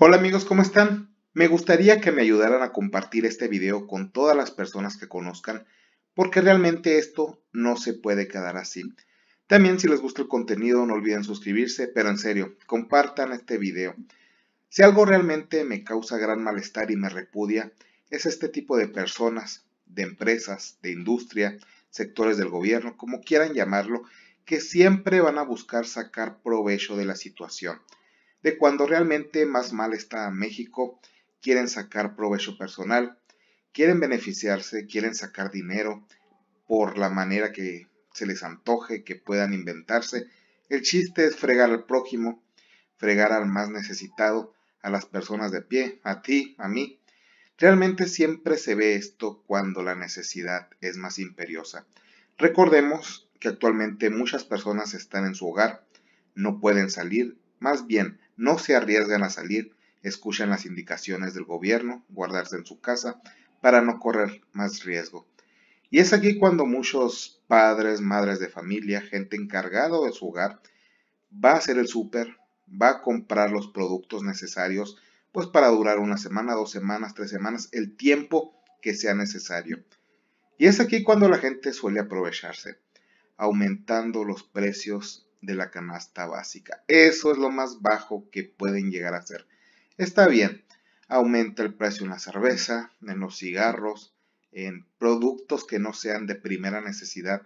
Hola amigos, ¿cómo están? Me gustaría que me ayudaran a compartir este video con todas las personas que conozcan, porque realmente esto no se puede quedar así. También si les gusta el contenido no olviden suscribirse, pero en serio, compartan este video. Si algo realmente me causa gran malestar y me repudia, es este tipo de personas, de empresas, de industria, sectores del gobierno, como quieran llamarlo, que siempre van a buscar sacar provecho de la situación de cuando realmente más mal está México, quieren sacar provecho personal, quieren beneficiarse, quieren sacar dinero por la manera que se les antoje, que puedan inventarse. El chiste es fregar al prójimo, fregar al más necesitado, a las personas de pie, a ti, a mí. Realmente siempre se ve esto cuando la necesidad es más imperiosa. Recordemos que actualmente muchas personas están en su hogar, no pueden salir, más bien no se arriesgan a salir, escuchan las indicaciones del gobierno, guardarse en su casa para no correr más riesgo. Y es aquí cuando muchos padres, madres de familia, gente encargado de su hogar, va a hacer el súper, va a comprar los productos necesarios, pues para durar una semana, dos semanas, tres semanas, el tiempo que sea necesario. Y es aquí cuando la gente suele aprovecharse, aumentando los precios de la canasta básica. Eso es lo más bajo que pueden llegar a hacer. Está bien, aumenta el precio en la cerveza, en los cigarros, en productos que no sean de primera necesidad,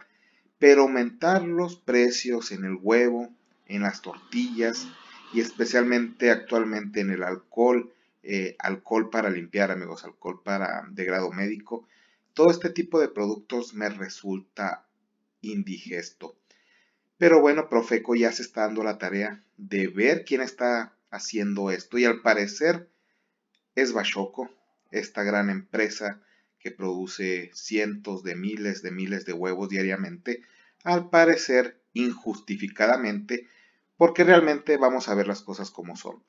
pero aumentar los precios en el huevo, en las tortillas y especialmente actualmente en el alcohol, eh, alcohol para limpiar amigos, alcohol para de grado médico, todo este tipo de productos me resulta indigesto. Pero bueno, Profeco ya se está dando la tarea de ver quién está haciendo esto y al parecer es Bachoco, esta gran empresa que produce cientos de miles de miles de huevos diariamente, al parecer injustificadamente, porque realmente vamos a ver las cosas como son.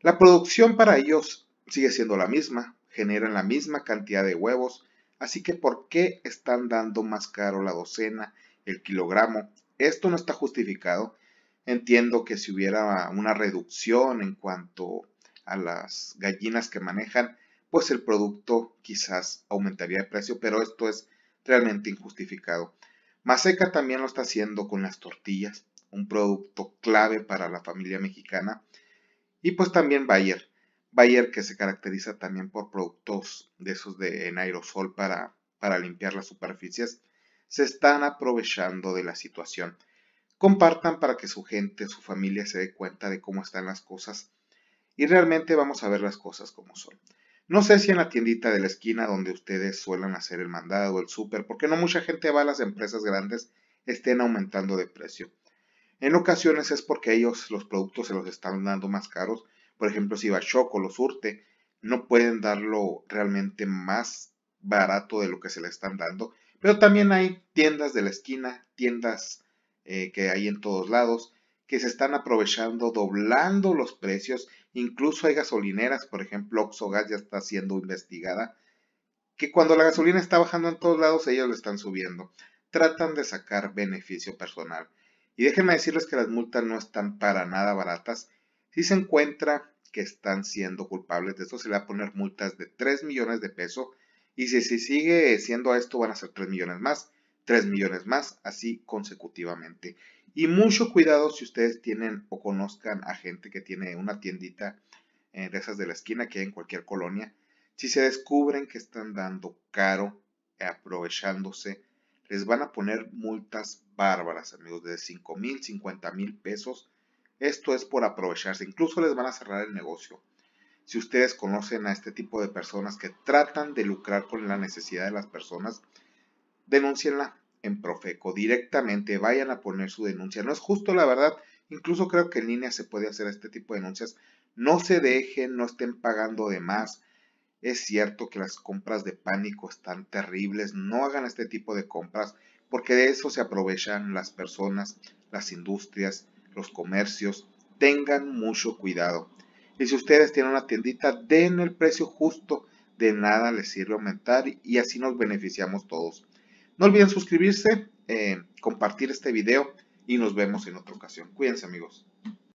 La producción para ellos sigue siendo la misma, generan la misma cantidad de huevos, así que ¿por qué están dando más caro la docena, el kilogramo esto no está justificado. Entiendo que si hubiera una reducción en cuanto a las gallinas que manejan, pues el producto quizás aumentaría de precio, pero esto es realmente injustificado. Maseca también lo está haciendo con las tortillas, un producto clave para la familia mexicana. Y pues también Bayer, Bayer que se caracteriza también por productos de esos de en aerosol para, para limpiar las superficies se están aprovechando de la situación. Compartan para que su gente, su familia se dé cuenta de cómo están las cosas y realmente vamos a ver las cosas como son. No sé si en la tiendita de la esquina donde ustedes suelen hacer el mandado, o el súper, porque no mucha gente va a las empresas grandes, estén aumentando de precio. En ocasiones es porque ellos los productos se los están dando más caros. Por ejemplo, si va Choco, los surte, no pueden darlo realmente más barato de lo que se le están dando. Pero también hay tiendas de la esquina, tiendas eh, que hay en todos lados, que se están aprovechando, doblando los precios. Incluso hay gasolineras, por ejemplo, Oxogas ya está siendo investigada, que cuando la gasolina está bajando en todos lados, ellos la están subiendo. Tratan de sacar beneficio personal. Y déjenme decirles que las multas no están para nada baratas. Si se encuentra que están siendo culpables de eso se le va a poner multas de 3 millones de pesos y si se sigue siendo a esto, van a ser 3 millones más, 3 millones más, así consecutivamente. Y mucho cuidado si ustedes tienen o conozcan a gente que tiene una tiendita eh, de esas de la esquina que hay en cualquier colonia. Si se descubren que están dando caro, eh, aprovechándose, les van a poner multas bárbaras, amigos, de 5 mil, 50 mil pesos. Esto es por aprovecharse. Incluso les van a cerrar el negocio si ustedes conocen a este tipo de personas que tratan de lucrar con la necesidad de las personas, denúncienla en Profeco directamente, vayan a poner su denuncia. No es justo, la verdad. Incluso creo que en línea se puede hacer este tipo de denuncias. No se dejen, no estén pagando de más. Es cierto que las compras de pánico están terribles. No hagan este tipo de compras porque de eso se aprovechan las personas, las industrias, los comercios. Tengan mucho cuidado. Y si ustedes tienen una tiendita, den el precio justo. De nada les sirve aumentar y así nos beneficiamos todos. No olviden suscribirse, eh, compartir este video y nos vemos en otra ocasión. Cuídense amigos.